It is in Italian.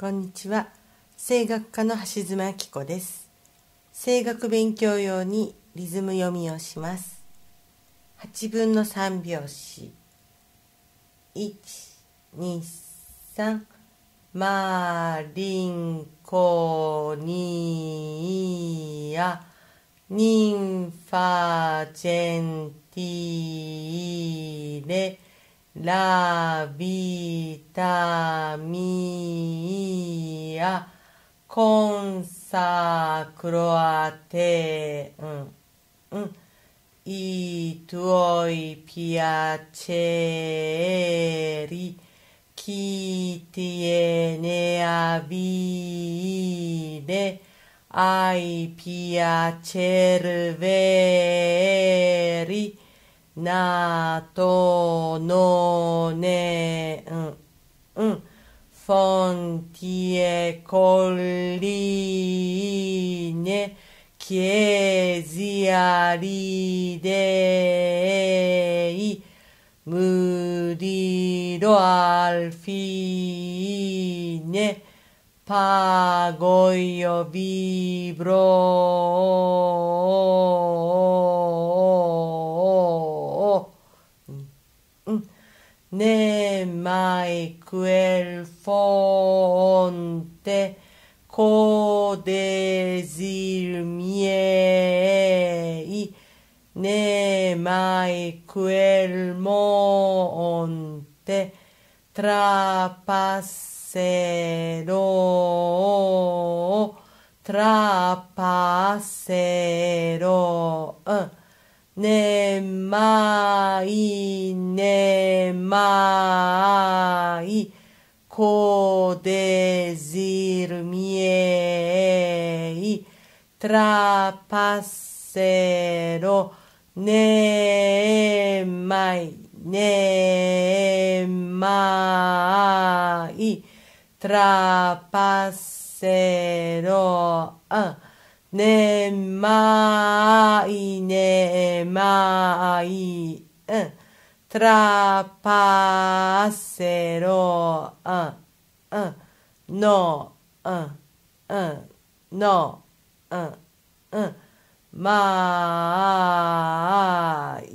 こんにちは声楽家の橋爪明子です声楽勉強用にリズム読みをします8分の3拍子123マリンコニアニンファジェンティーレ la vita mia consacro a te mm, mm, i tuoi piaceri chi tiene a vide ai piacer vero なとのねんんフォンティエコリーネケジアリデイムリロアルフィーネパゴイオビブロー quel fonte codesir miei né mai quel monte trapasserò trapasserò eh, né mai né まいこでじるみえいトラパセロねまいねまいトラパセロあねまいねまいうん trapassero uh, uh, no uh, uh, no uh, uh, ma ah,